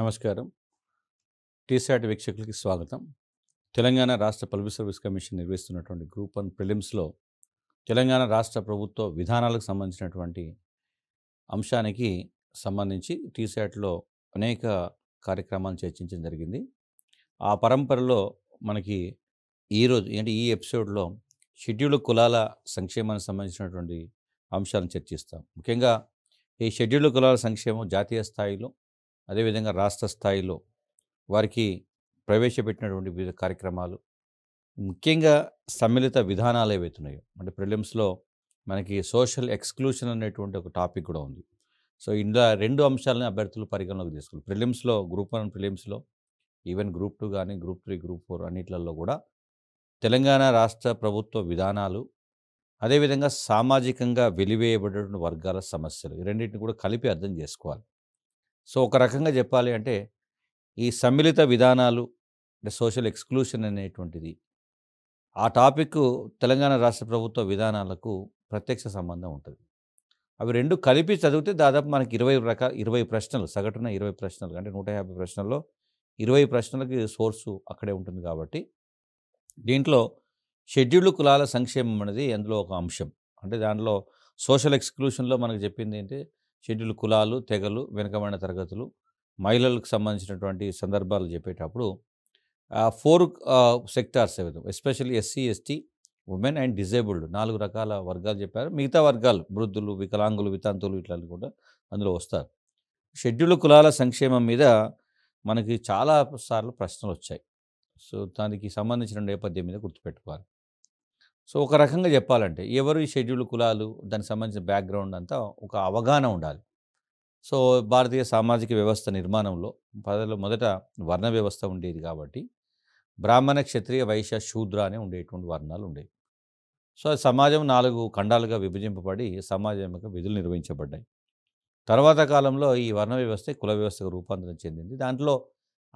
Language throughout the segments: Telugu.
నమస్కారం టీసాట్ వీక్షకులకి స్వాగతం తెలంగాణ రాష్ట్ర పబ్లిక్ సర్వీస్ కమిషన్ నిర్వహిస్తున్నటువంటి గ్రూప్ వన్ ప్రిలిమ్స్లో తెలంగాణ రాష్ట్ర ప్రభుత్వ విధానాలకు సంబంధించినటువంటి అంశానికి సంబంధించి టీసాట్లో అనేక కార్యక్రమాలు చర్చించడం జరిగింది ఆ పరంపరలో మనకి ఈరోజు అంటే ఈ ఎపిసోడ్లో షెడ్యూల్డ్ కులాల సంక్షేమానికి సంబంధించినటువంటి అంశాలను చర్చిస్తాం ముఖ్యంగా ఈ షెడ్యూల్డ్ కులాల సంక్షేమం జాతీయ స్థాయిలో అదేవిధంగా రాష్ట్ర స్థాయిలో వారికి ప్రవేశపెట్టినటువంటి వివిధ కార్యక్రమాలు ముఖ్యంగా సమ్మిళిత విధానాలు ఏవైతున్నాయో అంటే ప్రిలిమ్స్లో మనకి సోషల్ ఎక్స్క్లూషన్ అనేటువంటి ఒక టాపిక్ కూడా ఉంది సో ఇందులో రెండు అంశాలని అభ్యర్థులు పరిగణలోకి తీసుకున్నారు ప్రిలిమ్స్లో గ్రూప్ వన్ ప్రిలిమ్స్లో ఈవెన్ గ్రూప్ టూ కానీ గ్రూప్ త్రీ గ్రూప్ ఫోర్ అన్నిట్లలో కూడా తెలంగాణ రాష్ట్ర ప్రభుత్వ విధానాలు అదేవిధంగా సామాజికంగా వెలివేయబడేటువంటి వర్గాల సమస్యలు ఈ రెండింటిని కూడా కలిపి అర్థం చేసుకోవాలి సో ఒక రకంగా చెప్పాలి అంటే ఈ సమ్మిళిత విధానాలు అంటే సోషల్ ఎక్స్క్లూషన్ అనేటువంటిది ఆ టాపిక్ తెలంగాణ రాష్ట్ర ప్రభుత్వ విధానాలకు ప్రత్యక్ష సంబంధం ఉంటుంది అవి రెండు కలిపి చదివితే దాదాపు మనకి ఇరవై రకాల ఇరవై ప్రశ్నలు సగటున ఇరవై ప్రశ్నలు అంటే నూట యాభై ప్రశ్నల్లో ఇరవై ప్రశ్నలకి సోర్సు అక్కడే ఉంటుంది కాబట్టి దీంట్లో షెడ్యూల్డ్ కులాల సంక్షేమం అనేది అందులో ఒక అంశం అంటే దానిలో సోషల్ ఎక్స్క్లూషన్లో మనకు చెప్పింది ఏంటి షెడ్యూల్ కులాలు తెగలు వెనుకబడిన తరగతులు మహిళలకు సంబంధించినటువంటి సందర్భాలు చెప్పేటప్పుడు ఫోర్ సెక్టార్స్ విధం especially SC ST women and disabled నాలుగు రకాల వర్గాలు చెప్పారు మిగతా వర్గాలు వృద్ధులు వికలాంగులు వితంతులు ఇట్లా కూడా అందులో వస్తారు షెడ్యూల్ కులాల సంక్షేమం మీద మనకి చాలాసార్లు ప్రశ్నలు వచ్చాయి సో దానికి సంబంధించిన నేపథ్యం మీద గుర్తుపెట్టుకోవాలి సో ఒక రకంగా చెప్పాలంటే ఎవరు ఈ షెడ్యూల్డ్ కులాలు దానికి సంబంధించిన బ్యాక్గ్రౌండ్ అంతా ఒక అవగాహన ఉండాలి సో భారతీయ సామాజిక వ్యవస్థ నిర్మాణంలో పదలో మొదట వర్ణ వ్యవస్థ ఉండేది కాబట్టి బ్రాహ్మణ క్షత్రియ వైశ్య శూద్ర అనే ఉండేటువంటి వర్ణాలు ఉండేవి సో సమాజం నాలుగు ఖండాలుగా విభజింపబడి సమాజం యొక్క విధులు నిర్వహించబడ్డాయి తర్వాత కాలంలో ఈ వర్ణ వ్యవస్థ కుల వ్యవస్థకు రూపాంతరం చెందింది దాంట్లో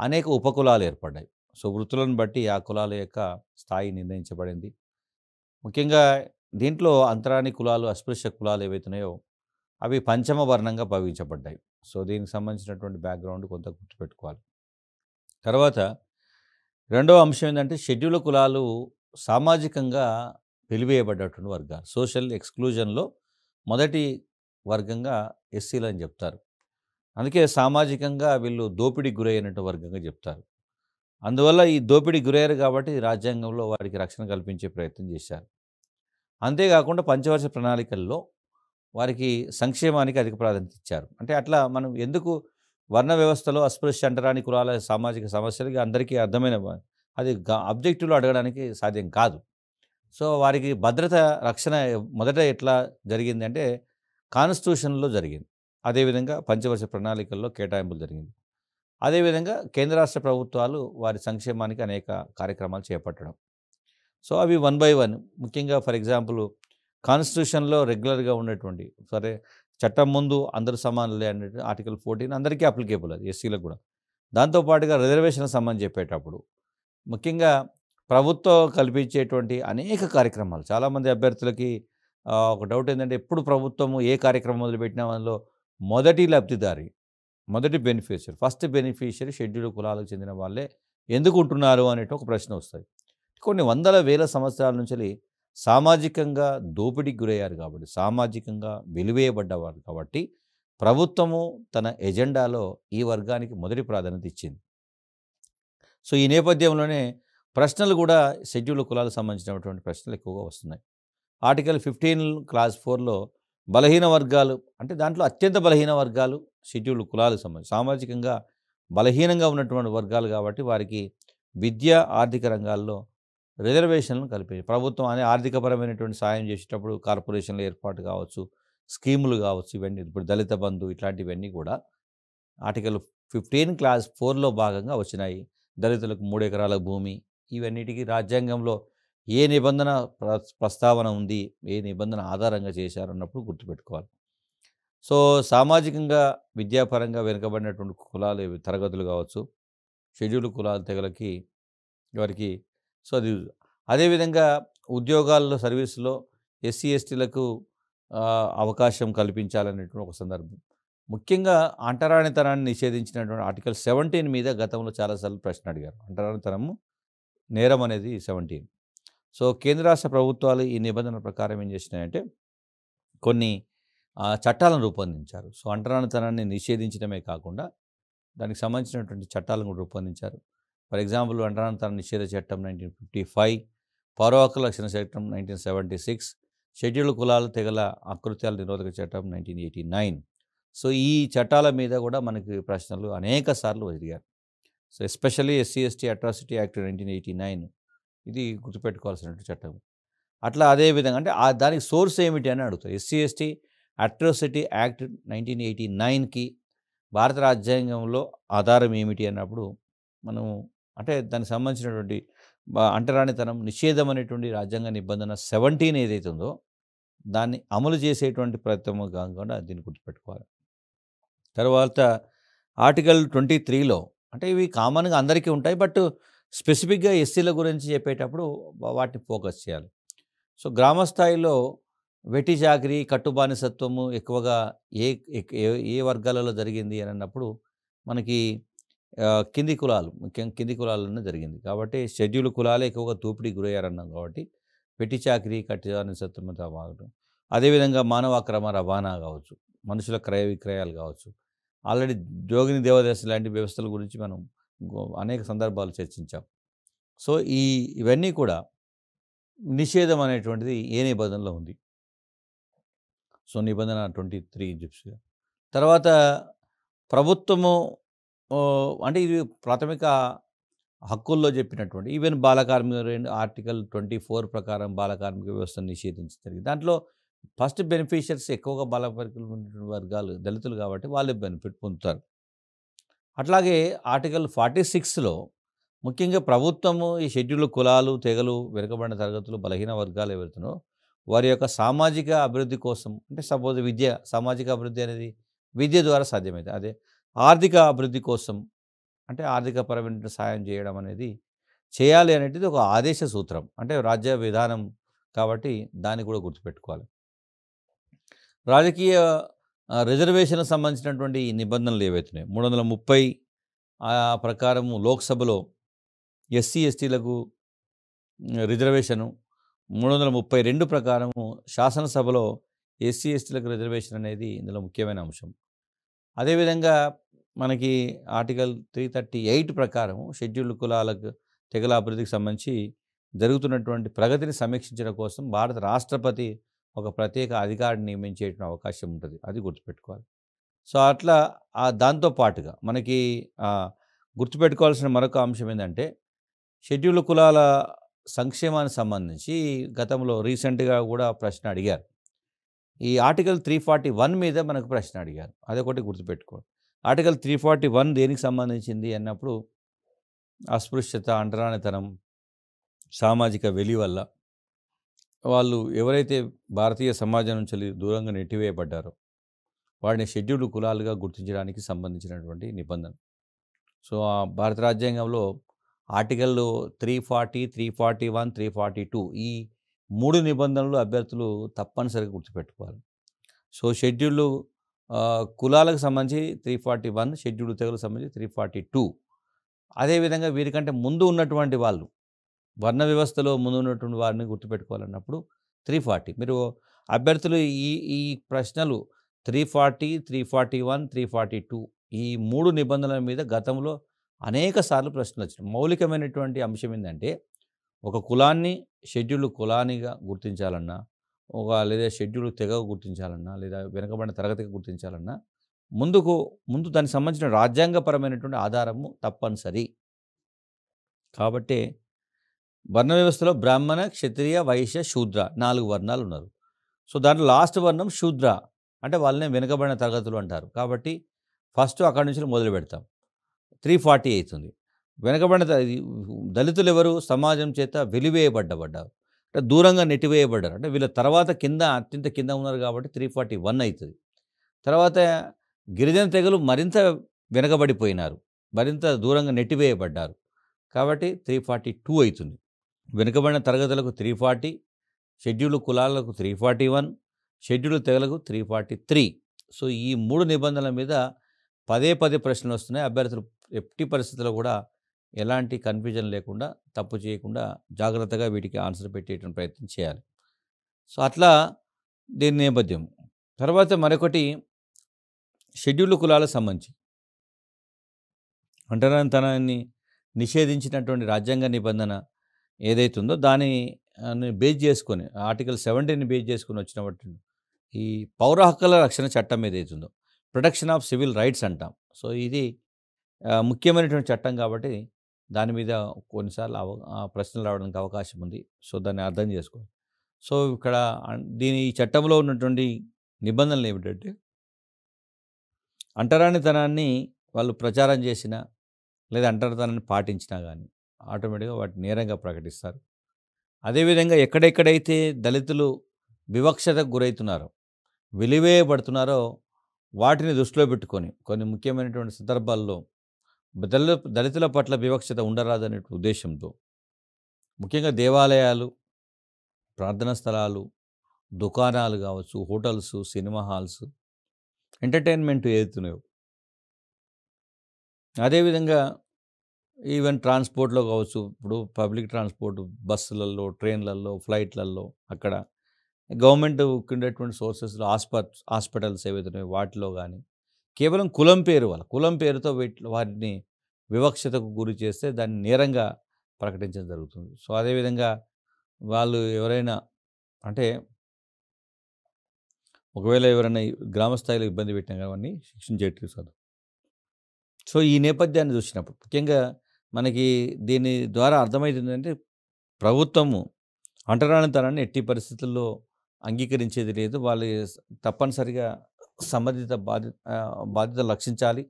అనేక ఉపకులాలు ఏర్పడ్డాయి సో వృత్తులను బట్టి ఆ కులాల యొక్క స్థాయి నిర్ణయించబడింది ముఖ్యంగా దీంట్లో అంతరాని కులాలు అస్పృశ్య కులాలు ఏవైతున్నాయో అవి పంచమ వర్ణంగా భావించబడ్డాయి సో దీనికి సంబంధించినటువంటి బ్యాక్గ్రౌండ్ కొంత గుర్తుపెట్టుకోవాలి తర్వాత రెండవ అంశం ఏంటంటే షెడ్యూల్ కులాలు సామాజికంగా వెలివేయబడ్డటువంటి వర్గాలు సోషల్ ఎక్స్క్లూజన్లో మొదటి వర్గంగా ఎస్సీలు అని చెప్తారు అందుకే సామాజికంగా వీళ్ళు దోపిడీకి గురైనటువంటి వర్గంగా చెప్తారు అందువల్ల ఈ దోపిడీ గురయ్యారు కాబట్టి రాజ్యాంగంలో వారికి రక్షణ కల్పించే ప్రయత్నం చేశారు అంతేకాకుండా పంచవర్ష ప్రణాళికల్లో వారికి సంక్షేమానికి అధిక ప్రాధాన్యత ఇచ్చారు అంటే అట్లా మనం ఎందుకు వర్ణ వ్యవస్థలో అస్పృశ్య అంటరాని కులాల సామాజిక సమస్యలకి అందరికీ అర్థమైన అది అబ్జెక్టివ్లో అడగడానికి సాధ్యం కాదు సో వారికి భద్రత రక్షణ మొదట ఎట్లా జరిగిందంటే కాన్స్టిట్యూషన్లో జరిగింది అదేవిధంగా పంచవర్ష ప్రణాళికల్లో కేటాయింపులు జరిగింది అదేవిధంగా కేంద్ర రాష్ట్ర ప్రభుత్వాలు వారి సంక్షేమానికి అనేక కార్యక్రమాలు చేపట్టడం సో అవి వన్ బై వన్ ముఖ్యంగా ఫర్ ఎగ్జాంపుల్ కాన్స్టిట్యూషన్లో రెగ్యులర్గా ఉండేటువంటి సరే చట్టం ముందు అందరూ సమానులే అనే ఆర్టికల్ ఫోర్టీన్ అందరికీ అప్లికేబుల్ అది ఎస్సీలకు కూడా దాంతోపాటుగా రిజర్వేషన్ సంబంధం చెప్పేటప్పుడు ముఖ్యంగా ప్రభుత్వం కల్పించేటువంటి అనేక కార్యక్రమాలు చాలామంది అభ్యర్థులకి ఒక డౌట్ ఏంటంటే ఎప్పుడు ప్రభుత్వము ఏ కార్యక్రమం మొదలుపెట్టినా వాళ్ళలో మొదటి లబ్ధిదారి మొదటి బెనిఫిషియరీ ఫస్ట్ బెనిఫిషియరీ షెడ్యూల్ కులాలకు చెందిన వాళ్ళే ఎందుకు ఉంటున్నారు అనేట ఒక ప్రశ్న వస్తుంది కొన్ని వందల వేల సంవత్సరాల నుంచి సామాజికంగా దోపిడీకి గురయ్యారు కాబట్టి సామాజికంగా వెలువేయబడ్డవారు కాబట్టి ప్రభుత్వము తన ఎజెండాలో ఈ వర్గానికి మొదటి ప్రాధాన్యత ఇచ్చింది సో ఈ నేపథ్యంలోనే ప్రశ్నలు కూడా షెడ్యూల్ కులాలకు సంబంధించినటువంటి ప్రశ్నలు ఎక్కువగా వస్తున్నాయి ఆర్టికల్ ఫిఫ్టీన్ క్లాస్ ఫోర్లో బలహీన వర్గాలు అంటే దాంట్లో అత్యంత బలహీన వర్గాలు షెడ్యూల్డ్ కులాలకు సంబంధించి సామాజికంగా బలహీనంగా ఉన్నటువంటి వర్గాలు కాబట్టి వారికి విద్య ఆర్థిక రంగాల్లో రిజర్వేషన్లను కల్పించి ప్రభుత్వం అనే ఆర్థికపరమైనటువంటి సాయం చేసేటప్పుడు కార్పొరేషన్ల ఏర్పాటు కావచ్చు స్కీములు కావచ్చు ఇవన్నీ ఇప్పుడు దళిత బంధు ఇట్లాంటివన్నీ కూడా ఆర్టికల్ ఫిఫ్టీన్ క్లాస్ ఫోర్లో భాగంగా వచ్చినాయి దళితులకు మూడు ఎకరాల భూమి ఇవన్నిటికీ రాజ్యాంగంలో ఏ నిబంధన ప్రస్తావన ఉంది ఏ నిబంధన ఆధారంగా చేశారన్నప్పుడు గుర్తుపెట్టుకోవాలి సో సామాజికంగా విద్యాపరంగా వెనుకబడినటువంటి కులాలు తరగతులు కావచ్చు షెడ్యూల్ కులాల తెగలకి వారికి సో అది అదేవిధంగా ఉద్యోగాల్లో సర్వీసులో ఎస్సీ ఎస్టీలకు అవకాశం కల్పించాలనేటువంటి ఒక సందర్భం ముఖ్యంగా అంటరానితనాన్ని నిషేధించినటువంటి ఆర్టికల్ సెవెంటీన్ మీద గతంలో చాలాసార్లు ప్రశ్న అడిగారు అంటరానితనము నేరం అనేది సెవెంటీన్ సో కేంద్ర రాష్ట్ర ప్రభుత్వాలు ఈ నిబంధనల ప్రకారం ఏం చేసినాయంటే కొన్ని చట్టాలను రూపొందించారు సో అంటరానితనాన్ని నిషేధించడమే కాకుండా దానికి సంబంధించినటువంటి చట్టాలను కూడా రూపొందించారు ఫర్ ఎగ్జాంపుల్ అంటరానితన నిషేధ చట్టం నైన్టీన్ ఫిఫ్టీ ఫైవ్ పౌరహక్కుల రక్షణ చట్టం నైన్టీన్ సెవెంటీ సిక్స్ షెడ్యూల్ కులాలు తెగల అకృత్యాల నిరోధక చట్టం నైన్టీన్ ఎయిటీ నైన్ సో ఈ చట్టాల మీద కూడా మనకి ప్రశ్నలు అనేక సార్లు ఎదిగారు so especially SC ST atrocity act nineteen eighty nine ఇది గుర్తుపెట్టుకోవాల్సినటువంటి చట్టం అట్లా అదే విధంగా అంటే దానికి సోర్స్ ఏమిటి అని అడుగుతారు SC ST atrocity act nineteen eighty నైన్కి భారత రాజ్యాంగంలో ఆధారం ఏమిటి అన్నప్పుడు మనము అంటే దానికి సంబంధించినటువంటి అంటరానితనం నిషేధం అనేటువంటి రాజ్యాంగ నిబంధన సెవెంటీన్ ఏదైతే ఉందో దాన్ని అమలు చేసేటువంటి ప్రయత్నం కాకుండా దీన్ని గుర్తుపెట్టుకోవాలి తర్వాత ఆర్టికల్ ట్వంటీ త్రీలో అంటే ఇవి కామన్గా అందరికీ ఉంటాయి బట్ స్పెసిఫిక్గా ఎస్సీల గురించి చెప్పేటప్పుడు వాటిని ఫోకస్ చేయాలి సో గ్రామ స్థాయిలో వెటి చాకరీ కట్టుబానిసత్వము ఎక్కువగా ఏ ఏ వర్గాలలో జరిగింది అని అన్నప్పుడు మనకి కింది కులాలు ముఖ్యంగా కింది కులాలనే జరిగింది కాబట్టి షెడ్యూల్ కులాలే ఎక్కువగా తూపిడి గురయ్యారన్నాం కాబట్టి పెట్టి చాకరీ కట్టుబానిసత్వం అవ్వడం అదేవిధంగా మానవ అక్రమ రవాణా కావచ్చు మనుషుల క్రయ విక్రయాలు కావచ్చు ఆల్రెడీ జోగిని దేవదేశ లాంటి వ్యవస్థల గురించి మనం అనేక సందర్భాలు చర్చించాం సో ఈ ఇవన్నీ కూడా నిషేధం అనేటువంటిది ఏ నిబంధనలో ఉంది సో నిబంధన ట్వంటీ త్రీ జిప్స్ తర్వాత ప్రభుత్వము అంటే ఇది ప్రాథమిక హక్కుల్లో చెప్పినటువంటి ఈవెన్ బాలకార్మిక ఆర్టికల్ ట్వంటీ ఫోర్ ప్రకారం బాలకార్మిక వ్యవస్థను నిషేధించి జరిగింది దాంట్లో ఫస్ట్ బెనిఫిషియర్స్ ఎక్కువగా బాలపరికలు ఉన్నటువంటి వర్గాలు దళితులు కాబట్టి వాళ్ళే బెనిఫిట్ పొందుతారు అట్లాగే ఆర్టికల్ ఫార్టీ సిక్స్లో ముఖ్యంగా ప్రభుత్వము ఈ షెడ్యూల్ కులాలు తెగలు వెనుకబడిన తరగతులు బలహీన వర్గాలు ఎవరుతున్నారో వారి యొక్క సామాజిక అభివృద్ధి కోసం అంటే సపోజ్ విద్య సామాజిక అభివృద్ధి అనేది విద్య ద్వారా సాధ్యమైంది అదే ఆర్థిక అభివృద్ధి కోసం అంటే ఆర్థిక పరమైన సాయం చేయడం అనేది చేయాలి అనేది ఒక ఆదేశ సూత్రం అంటే రాజ్య విధానం కాబట్టి దాన్ని కూడా గుర్తుపెట్టుకోవాలి రాజకీయ రిజర్వేషన్ సంబంధించినటువంటి నిబంధనలు ఏవైతున్నాయి మూడు వందల ముప్పై ప్రకారము లోక్సభలో ఎస్సీ ఎస్టీలకు రిజర్వేషను మూడు వందల ముప్పై రెండు ప్రకారము శాసనసభలో ఎస్సీ ఎస్టీలకు రిజర్వేషన్ అనేది ఇందులో ముఖ్యమైన అంశం అదేవిధంగా మనకి ఆర్టికల్ త్రీ థర్టీ ఎయిట్ ప్రకారం షెడ్యూల్డ్ కులాలకు తెగల అభివృద్ధికి సంబంధించి జరుగుతున్నటువంటి ప్రగతిని సమీక్షించడం కోసం భారత రాష్ట్రపతి ఒక ప్రత్యేక అధికారిని నియమించే అవకాశం ఉంటుంది అది గుర్తుపెట్టుకోవాలి సో అట్లా దాంతో పాటుగా మనకి గుర్తుపెట్టుకోవాల్సిన మరొక అంశం ఏంటంటే షెడ్యూల్డ్ కులాల సంక్షేమానికి సంబంధించి గతంలో రీసెంట్గా కూడా ప్రశ్న అడిగారు ఈ ఆర్టికల్ త్రీ ఫార్టీ వన్ మీద మనకు ప్రశ్న అడిగారు అదొకటి గుర్తుపెట్టుకోండి ఆర్టికల్ త్రీ ఫార్టీ వన్ దేనికి సంబంధించింది అన్నప్పుడు అస్పృశ్యత అంటరానితనం సామాజిక వెలి వల్ల వాళ్ళు ఎవరైతే భారతీయ సమాజం నుంచి దూరంగా నెట్టివేయబడ్డారో వాడిని షెడ్యూల్డ్ కులాలుగా గుర్తించడానికి సంబంధించినటువంటి నిబంధన సో ఆ భారత రాజ్యాంగంలో article three forty three forty one three forty two ఈ మూడు నిబంధనలు అభ్యర్థులు తప్పనిసరిగా గుర్తుపెట్టుకోవాలి సో షెడ్యూల్ కులాలకు సంబంధించి త్రీ ఫార్టీ వన్ షెడ్యూల్ తెగులకు సంబంధించి త్రీ ఫార్టీ టూ అదేవిధంగా వీరికంటే ముందు ఉన్నటువంటి వాళ్ళు వర్ణ వ్యవస్థలో ముందు ఉన్నటువంటి వారిని గుర్తుపెట్టుకోవాలన్నప్పుడు త్రీ ఫార్టీ మీరు అభ్యర్థులు ఈ ఈ ప్రశ్నలు three forty three forty one three forty two ఈ మూడు నిబంధనల మీద గతంలో అనేక సార్లు ప్రశ్నలు వచ్చినాయి మౌలికమైనటువంటి అంశం ఏంటంటే ఒక కులాన్ని షెడ్యూల్ కులానిగా గుర్తించాలన్నా ఒక లేదా షెడ్యూల్ తెగ గుర్తించాలన్నా లేదా వెనుకబడిన తరగతికి గుర్తించాలన్నా ముందుకు ముందు దానికి సంబంధించిన రాజ్యాంగపరమైనటువంటి ఆధారము తప్పనిసరి కాబట్టి వర్ణ వ్యవస్థలో బ్రాహ్మణ క్షత్రియ వైశ్య శూద్ర నాలుగు వర్ణాలు ఉన్నారు సో దాంట్లో లాస్ట్ వర్ణం శూద్ర అంటే వాళ్ళనే వెనుకబడిన తరగతులు అంటారు కాబట్టి ఫస్ట్ అక్కడి నుంచి మొదలు పెడతాం త్రీ ఫార్టీ అవుతుంది వెనకబడిన దళితులు ఎవరు సమాజం చేత వెలివేయబడ్డబడ్డారు అంటే దూరంగా నెట్టివేయబడ్డారు అంటే వీళ్ళ తర్వాత కింద అత్యంత కింద ఉన్నారు కాబట్టి త్రీ ఫార్టీ వన్ అవుతుంది తర్వాత గిరిజన తెగలు మరింత వెనకబడిపోయినారు మరింత దూరంగా నెట్టివేయబడ్డారు కాబట్టి త్రీ ఫార్టీ టూ అవుతుంది వెనుకబడిన తరగతులకు త్రీ ఫార్టీ షెడ్యూల్ కులాలకు త్రీ ఫార్టీ వన్ షెడ్యూల్ తెగలకు త్రీ ఫార్టీ త్రీ సో ఈ మూడు నిబంధనల మీద పదే పదే ప్రశ్నలు వస్తున్నాయి అభ్యర్థులు ఎట్టి పరిస్థితుల్లో కూడా ఎలాంటి కన్ఫ్యూజన్ లేకుండా తప్పు చేయకుండా జాగ్రత్తగా వీటికి ఆన్సర్ పెట్టేటువంటి ప్రయత్నం చేయాలి సో అట్లా దీని నేపథ్యం తర్వాత మరొకటి షెడ్యూల్ కులాలకు సంబంధించి ఒంటరితనాన్ని నిషేధించినటువంటి రాజ్యాంగ నిబంధన ఏదైతుందో దాని బేస్ చేసుకొని ఆర్టికల్ సెవెంటీని బేస్ చేసుకొని వచ్చినటువంటి ఈ పౌర హక్కుల రక్షణ చట్టం ఏదైతుందో ప్రొటెక్షన్ ఆఫ్ సివిల్ రైట్స్ అంటాం సో ఇది ముఖ్యమైనటువంటి చట్టం కాబట్టి దాని మీద కొన్నిసార్లు అవ ప్రశ్నలు రావడానికి అవకాశం ఉంది సో దాన్ని అర్థం చేసుకోవాలి సో ఇక్కడ దీని ఈ చట్టంలో ఉన్నటువంటి నిబంధనలు ఏమిటంటే అంటరానితనాన్ని వాళ్ళు ప్రచారం చేసిన లేదా అంటరానితనాన్ని పాటించినా కానీ ఆటోమేటిక్గా వాటి నేరంగా ప్రకటిస్తారు అదేవిధంగా ఎక్కడెక్కడైతే దళితులు వివక్షతకు గురవుతున్నారో విలువేయబడుతున్నారో వాటిని దృష్టిలో పెట్టుకొని కొన్ని ముఖ్యమైనటువంటి సందర్భాల్లో దళితుల పట్ల వివక్షత ఉండరాదనే ఉద్దేశంతో ముఖ్యంగా దేవాలయాలు ప్రార్థనా స్థలాలు దుకాణాలు కావచ్చు హోటల్స్ సినిమా హాల్స్ ఎంటర్టైన్మెంట్ ఏదైతున్నాయో అదేవిధంగా ఈవెన్ ట్రాన్స్పోర్ట్లో కావచ్చు ఇప్పుడు పబ్లిక్ ట్రాన్స్పోర్ట్ బస్సులలో ట్రైన్లలో ఫ్లైట్లలో అక్కడ గవర్నమెంట్ ఉండేటువంటి సోర్సెస్లో హాస్ప హాస్పిటల్స్ ఏవైతున్నాయో వాటిలో కానీ కేవలం కులం పేరు వల్ల కులం పేరుతో వాటిని వివక్షతకు గురి చేస్తే దాన్ని నేరంగా ప్రకటించడం జరుగుతుంది సో అదేవిధంగా వాళ్ళు ఎవరైనా అంటే ఒకవేళ ఎవరైనా గ్రామస్థాయిలో ఇబ్బంది పెట్టినా కానీ శిక్షించేట్టు సాధు సో ఈ నేపథ్యాన్ని చూసినప్పుడు ముఖ్యంగా మనకి దీని ద్వారా అంటే ప్రభుత్వము అంటరానితనాన్ని ఎట్టి పరిస్థితుల్లో అంగీకరించేది లేదు వాళ్ళు తప్పనిసరిగా సంబంధిత బాధ్యత బాధ్యతలు రక్షించాలి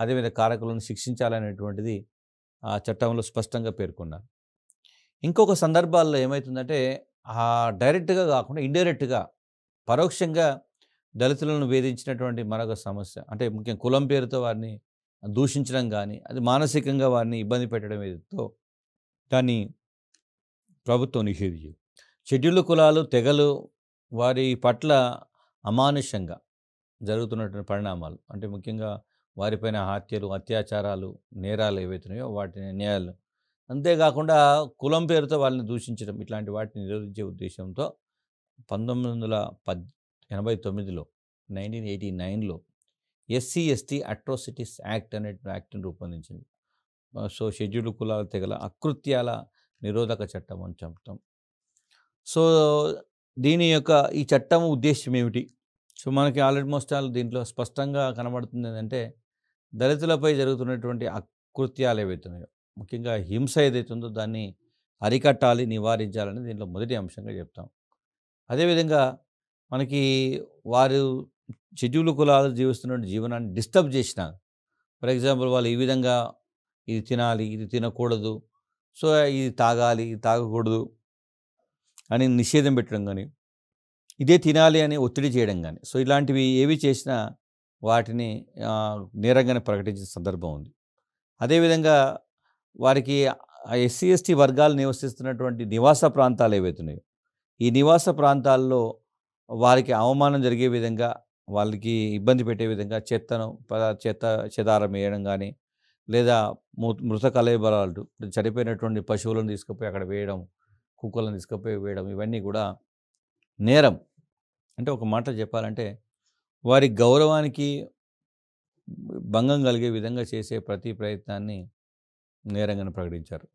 అదేవిధంగా కారకులను శిక్షించాలి అనేటువంటిది ఆ చట్టంలో స్పష్టంగా పేర్కొన్నారు ఇంకొక సందర్భాల్లో ఏమవుతుందంటే ఆ డైరెక్ట్గా కాకుండా ఇండైరెక్ట్గా పరోక్షంగా దళితులను వేధించినటువంటి మరొక సమస్య అంటే ముఖ్యం కులం పేరుతో వారిని దూషించడం కానీ అది మానసికంగా వారిని ఇబ్బంది పెట్టడం ఏదో దాన్ని ప్రభుత్వం నిషేధించింది షెడ్యూల్ కులాలు తెగలు వారి పట్ల అమానుషంగా జరుగుతున్నటువంటి పరిణామాలు అంటే ముఖ్యంగా వారిపైన హత్యలు అత్యాచారాలు నేరాలు ఏవైతున్నాయో వాటిని న్యాయాలు అంతేకాకుండా కులం పేరుతో వాళ్ళని దూషించడం ఇట్లాంటి వాటిని నిరోధించే ఉద్దేశంతో పంతొమ్మిది వందల పద్ ఎనభై తొమ్మిదిలో నైన్టీన్ ఎయిటీ నైన్లో ఎస్సీ ఎస్టీ అట్రోసిటీస్ యాక్ట్ అనే యాక్ట్ని రూపొందించింది సో షెడ్యూల్డ్ కులాల తెగల అకృత్యాల నిరోధక చట్టం అని చెప్తాం సో దీని యొక్క ఈ చట్టం ఉద్దేశం ఏమిటి సో మనకి ఆల్మోస్ట్ ఆల్ దీంట్లో స్పష్టంగా కనబడుతుంది ఏంటంటే దళితులపై జరుగుతున్నటువంటి అకృత్యాలు ఏవైతున్నాయో ముఖ్యంగా హింస ఏదైతే ఉందో దాన్ని అరికట్టాలి నివారించాలని దీంట్లో మొదటి అంశంగా చెప్తాం అదేవిధంగా మనకి వారు షెడ్యూల్ కులాలు జీవిస్తున్న జీవనాన్ని డిస్టర్బ్ చేసిన ఫర్ ఎగ్జాంపుల్ వాళ్ళు ఈ విధంగా ఇది తినాలి ఇది తినకూడదు సో ఇది తాగాలి ఇది తాగకూడదు అని నిషేధం పెట్టడం కానీ ఇదే తినాలి అని ఒత్తిడి చేయడం కానీ సో ఇలాంటివి ఏవి చేసినా వాటిని నేరంగానే ప్రకటించిన సందర్భం ఉంది అదేవిధంగా వారికి ఎస్సీ ఎస్టీ వర్గాలు నివసిస్తున్నటువంటి నివాస ప్రాంతాలు ఏవైతున్నాయో ఈ నివాస ప్రాంతాల్లో వారికి అవమానం జరిగే విధంగా వాళ్ళకి ఇబ్బంది పెట్టే విధంగా చెత్తను చెత్త చెదారం వేయడం కానీ లేదా మృత కలయబరాలు చనిపోయినటువంటి పశువులను తీసుకుపోయి అక్కడ వేయడం కుక్కలను తీసుకుపోయి వేయడం ఇవన్నీ కూడా నేరం అంటే ఒక మాట చెప్పాలంటే వారి గౌరవానికి భంగం కలిగే విధంగా చేసే ప్రతి ప్రయత్నాన్ని నేరంగా ప్రకటించారు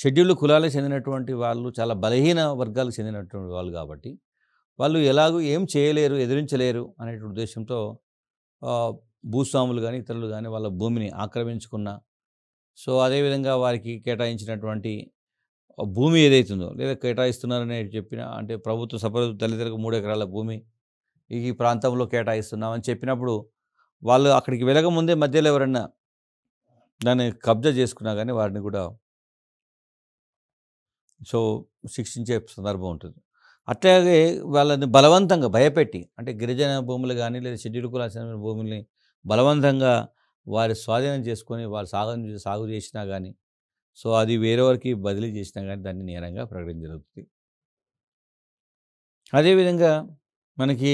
షెడ్యూల్ కులాలకు చెందినటువంటి వాళ్ళు చాలా బలహీన వర్గాలకు చెందినటువంటి వాళ్ళు కాబట్టి వాళ్ళు ఎలాగూ ఏం చేయలేరు ఎదిరించలేరు అనేటువంటి ఉద్దేశంతో భూస్వాములు కానీ ఇతరులు కానీ వాళ్ళ భూమిని ఆక్రమించుకున్న సో అదేవిధంగా వారికి కేటాయించినటువంటి భూమి ఏదైతుందో లేదా కేటాయిస్తున్నారని చెప్పిన అంటే ప్రభుత్వం సపరేట్ తల్లిదండ్రులకు మూడు ఎకరాల భూమి ఈ ప్రాంతంలో కేటాయిస్తున్నామని చెప్పినప్పుడు వాళ్ళు అక్కడికి వెళ్ళకముందే మధ్యలో ఎవరన్నా దాన్ని కబ్జా చేసుకున్నా కానీ వారిని కూడా సో శిక్షించే సందర్భం ఉంటుంది అట్లాగే వాళ్ళని బలవంతంగా భయపెట్టి అంటే గిరిజన భూములు కానీ లేదా షెడ్యూల్ కులాసిన భూముల్ని బలవంతంగా వారి స్వాధీనం చేసుకొని వాళ్ళు సాగు సాగు చేసినా కానీ సో అది వేరేవారికి బదిలీ చేసినా కానీ దాన్ని నేరంగా ప్రకటన జరుగుతుంది అదేవిధంగా మనకి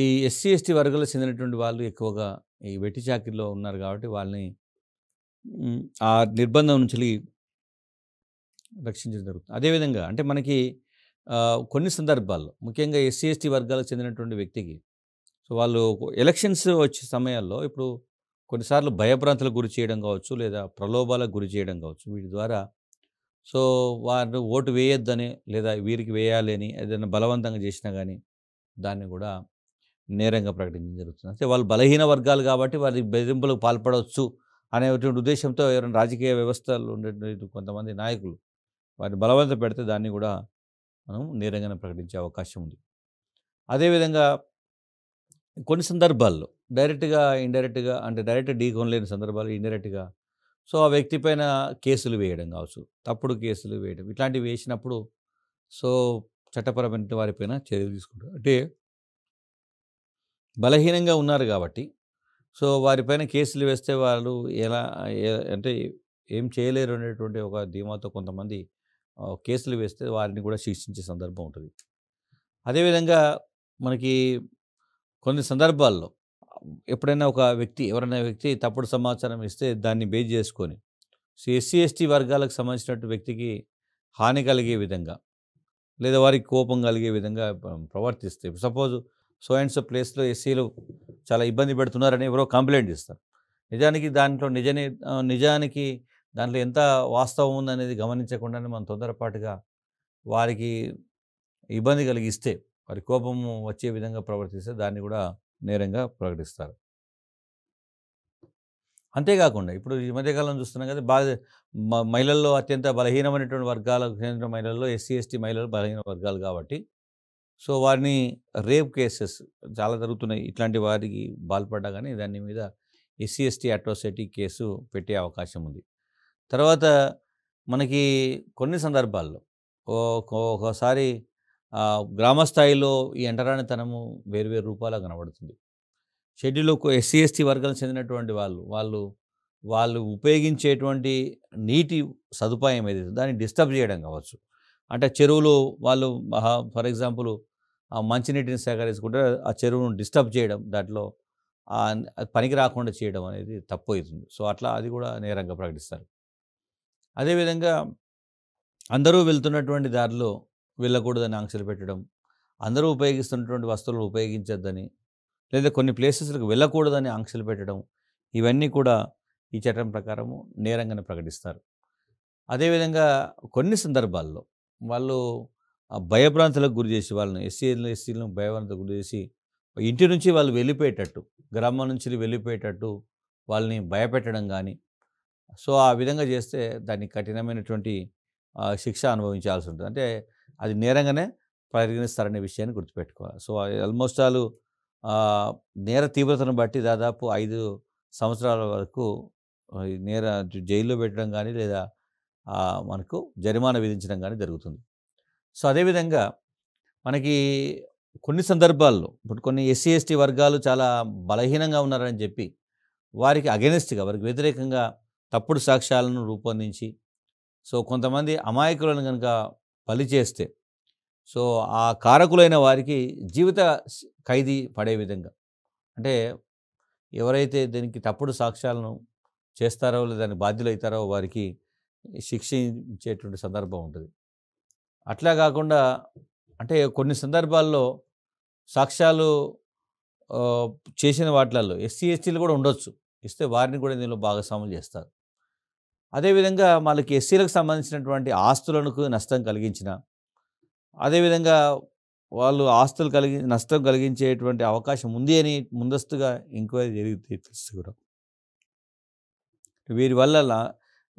ఈ ఎస్సీ ఎస్టీ వర్గాలకు చెందినటువంటి వాళ్ళు ఎక్కువగా ఈ వెట్టి చాకరీలో ఉన్నారు కాబట్టి వాళ్ళని ఆ నిర్బంధం నుంచి రక్షించడం జరుగుతుంది అదేవిధంగా అంటే మనకి కొన్ని సందర్భాల్లో ముఖ్యంగా ఎస్సీ ఎస్టీ వర్గాలకు చెందినటువంటి వ్యక్తికి సో వాళ్ళు ఎలక్షన్స్ వచ్చే సమయాల్లో ఇప్పుడు కొన్నిసార్లు భయభ్రాంతులకు గురి చేయడం కావచ్చు లేదా ప్రలోభాలకు గురి చేయడం కావచ్చు వీటి ద్వారా సో వారిని ఓటు వేయొద్దని లేదా వీరికి వేయాలని ఏదైనా బలవంతంగా చేసినా కానీ దాన్ని కూడా నేరంగా ప్రకటించడం జరుగుతుంది అంటే వాళ్ళు బలహీన వర్గాలు కాబట్టి వారి బెదిరింపులకు పాల్పడవచ్చు అనేటువంటి ఉద్దేశంతో ఎవరైనా రాజకీయ వ్యవస్థలు ఉండేటువంటి కొంతమంది నాయకులు వారిని బలవంత పెడితే దాన్ని కూడా మనం నేరంగానే ప్రకటించే అవకాశం ఉంది అదేవిధంగా కొన్ని సందర్భాల్లో డైరెక్ట్గా ఇండైరెక్ట్గా అంటే డైరెక్ట్ ఢీకొనలేని కొనలేని సందర్భాలు ఇండైరెక్ట్గా సో ఆ వ్యక్తి పైన కేసులు వేయడం కావచ్చు తప్పుడు కేసులు వేయడం ఇట్లాంటివి వేసినప్పుడు సో చట్టపరమైన వారిపైన చర్యలు తీసుకుంటారు అంటే బలహీనంగా ఉన్నారు కాబట్టి సో వారిపైన కేసులు వేస్తే వాళ్ళు ఎలా అంటే ఏం చేయలేరు అనేటువంటి ఒక ధీమాతో కొంతమంది కేసులు వేస్తే వారిని కూడా శిక్షించే సందర్భం ఉంటుంది అదేవిధంగా మనకి కొన్ని సందర్భాల్లో ఎప్పుడైనా ఒక వ్యక్తి ఎవరైనా వ్యక్తి తప్పుడు సమాచారం ఇస్తే దాన్ని బేస్ చేసుకొని సో ఎస్సీ ఎస్టీ వర్గాలకు సంబంధించినటువంటి వ్యక్తికి హాని కలిగే విధంగా లేదా వారికి కోపం కలిగే విధంగా ప్రవర్తిస్తే సపోజ్ సో అండ్ సో ప్లేస్లో ఎస్సీలు చాలా ఇబ్బంది పెడుతున్నారని ఎవరో కంప్లైంట్ ఇస్తారు నిజానికి దాంట్లో నిజనే నిజానికి దాంట్లో ఎంత వాస్తవం ఉందనేది గమనించకుండానే మనం తొందరపాటుగా వారికి ఇబ్బంది కలిగిస్తే వారి కోపము వచ్చే విధంగా ప్రవర్తిస్తే దాన్ని కూడా నేరంగా ప్రకటిస్తారు అంతేకాకుండా ఇప్పుడు ఈ మధ్యకాలం చూస్తున్నాం కదా బాధ మహిళల్లో అత్యంత బలహీనమైనటువంటి వర్గాలకు చెందిన మహిళల్లో ఎస్సీ ఎస్టీ మహిళలు బలహీన వర్గాలు కాబట్టి సో వారిని రేప్ కేసెస్ చాలా జరుగుతున్నాయి ఇట్లాంటి వారికి బాల్పడ్డా కానీ దాని మీద ఎస్సీ ఎస్టీ అట్రాసిటీ కేసు పెట్టే అవకాశం ఉంది తర్వాత మనకి కొన్ని సందర్భాల్లో ఒక్కోసారి గ్రామ స్థాయిలో ఈ ఎంటరానితనము వేరువేరు రూపాలు కనబడుతుంది షెడ్యూల్ ఎస్సీ ఎస్టీ వర్గాలకు చెందినటువంటి వాళ్ళు వాళ్ళు వాళ్ళు ఉపయోగించేటువంటి నీటి సదుపాయం ఏదైతే దాన్ని డిస్టర్బ్ చేయడం కావచ్చు అంటే చెరువులో వాళ్ళు ఫర్ ఎగ్జాంపుల్ ఆ మంచినీటిని సేకరించుకుంటే ఆ చెరువును డిస్టర్బ్ చేయడం దాంట్లో పనికి రాకుండా చేయడం అనేది తప్పు అవుతుంది సో అట్లా అది కూడా నేరంగా ప్రకటిస్తారు అదేవిధంగా అందరూ వెళ్తున్నటువంటి దారిలో వెళ్ళకూడదని ఆంక్షలు పెట్టడం అందరూ ఉపయోగిస్తున్నటువంటి వస్తువులు ఉపయోగించొద్దని లేదా కొన్ని ప్లేసెస్లకు వెళ్ళకూడదని ఆంక్షలు పెట్టడం ఇవన్నీ కూడా ఈ చట్టం ప్రకారము నేరంగానే ప్రకటిస్తారు అదేవిధంగా కొన్ని సందర్భాల్లో వాళ్ళు భయభ్రాంతులకు గురి చేసి వాళ్ళని ఎస్సీలను ఎస్సీలను భయభ్రాంతులకు గురి చేసి ఇంటి నుంచి వాళ్ళు వెళ్ళిపోయేటట్టు గ్రామం నుంచి వెళ్ళిపోయేటట్టు వాళ్ళని భయపెట్టడం కానీ సో ఆ విధంగా చేస్తే దానికి కఠినమైనటువంటి శిక్ష అనుభవించాల్సి ఉంటుంది అంటే అది నేరంగానే పరిగణిస్తారనే విషయాన్ని గుర్తుపెట్టుకోవాలి సో ఆల్మోస్ట్ ఆల్ నేర తీవ్రతను బట్టి దాదాపు ఐదు సంవత్సరాల వరకు నేర జైల్లో పెట్టడం కానీ లేదా మనకు జరిమానా విధించడం కానీ జరుగుతుంది సో అదేవిధంగా మనకి కొన్ని సందర్భాల్లో ఇప్పుడు కొన్ని ఎస్సీ ఎస్టీ వర్గాలు చాలా బలహీనంగా ఉన్నారని చెప్పి వారికి అగెనెస్ట్గా వారికి వ్యతిరేకంగా తప్పుడు సాక్ష్యాలను రూపొందించి సో కొంతమంది అమాయకులను కనుక పలిచేస్తే సో ఆ కారకులైన వారికి జీవిత ఖైదీ పడే విధంగా అంటే ఎవరైతే దీనికి తప్పుడు సాక్ష్యాలను చేస్తారో లేదా దానికి అవుతారో వారికి శిక్షించేటువంటి సందర్భం ఉంటుంది అట్లా కాకుండా అంటే కొన్ని సందర్భాల్లో సాక్ష్యాలు చేసిన వాటిలలో ఎస్సీ ఎస్టీలు కూడా ఉండొచ్చు ఇస్తే వారిని కూడా దీనిలో భాగస్వాములు చేస్తారు అదేవిధంగా వాళ్ళకి ఎస్సీలకు సంబంధించినటువంటి ఆస్తులను నష్టం కలిగించిన అదేవిధంగా వాళ్ళు ఆస్తులు కలిగి నష్టం కలిగించేటువంటి అవకాశం ఉంది అని ముందస్తుగా ఎంక్వైరీ జరిగితే తెలిసి కూడా వీరి వల్ల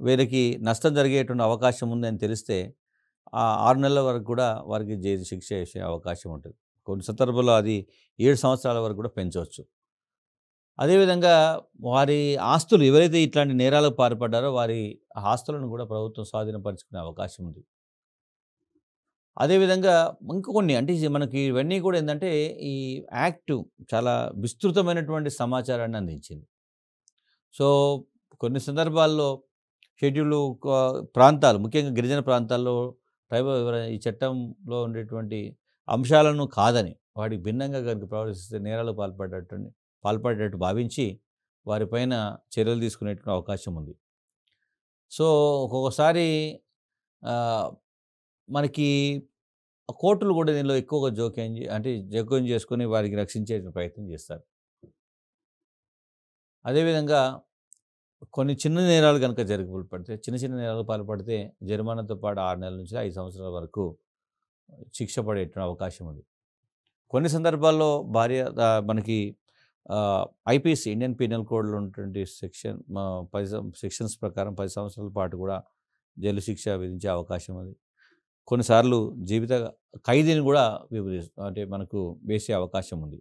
వీరికి నష్టం జరిగేటువంటి అవకాశం ఉంది అని తెలిస్తే ఆ ఆరు నెలల వరకు కూడా వారికి జైలు శిక్ష వేసే అవకాశం ఉంటుంది కొన్ని సందర్భంలో అది ఏడు సంవత్సరాల వరకు కూడా పెంచవచ్చు అదేవిధంగా వారి ఆస్తులు ఎవరైతే ఇట్లాంటి నేరాలకు పాల్పడ్డారో వారి ఆస్తులను కూడా ప్రభుత్వం స్వాధీనపరచుకునే అవకాశం ఉంది అదేవిధంగా ఇంకొన్ని అంటే మనకి ఇవన్నీ కూడా ఏంటంటే ఈ యాక్ట్ చాలా విస్తృతమైనటువంటి సమాచారాన్ని అందించింది సో కొన్ని సందర్భాల్లో షెడ్యూల్ ప్రాంతాలు ముఖ్యంగా గిరిజన ప్రాంతాల్లో ట్రైబల్ ఈ చట్టంలో ఉండేటువంటి అంశాలను కాదని వాటికి భిన్నంగా కనుక ప్రవర్తిస్తే నేరాలు పాల్పడేటువంటి పాల్పడేటట్టు భావించి వారిపైన చర్యలు తీసుకునేటువంటి అవకాశం ఉంది సో ఒక్కొక్కసారి మనకి కోర్టులు కూడా దీనిలో ఎక్కువగా జోక్యం అంటే జోక్యం చేసుకుని వారికి రక్షించే ప్రయత్నం చేస్తారు అదేవిధంగా కొన్ని చిన్న నేరాలు కనుక జరిగి పడితే చిన్న చిన్న నేరాలు పాల్పడితే జరిమానాతో పాటు ఆరు నెలల నుంచి ఐదు సంవత్సరాల వరకు శిక్ష పడేటువంటి అవకాశం ఉంది కొన్ని సందర్భాల్లో భార్య మనకి ఐపీసీ ఇండియన్ పీనల్ కోడ్లో ఉన్నటువంటి సెక్షన్ పది సెక్షన్స్ ప్రకారం పది సంవత్సరాల పాటు కూడా జైలు శిక్ష విధించే అవకాశం ఉంది కొన్నిసార్లు జీవిత ఖైదీని కూడా అంటే మనకు వేసే అవకాశం ఉంది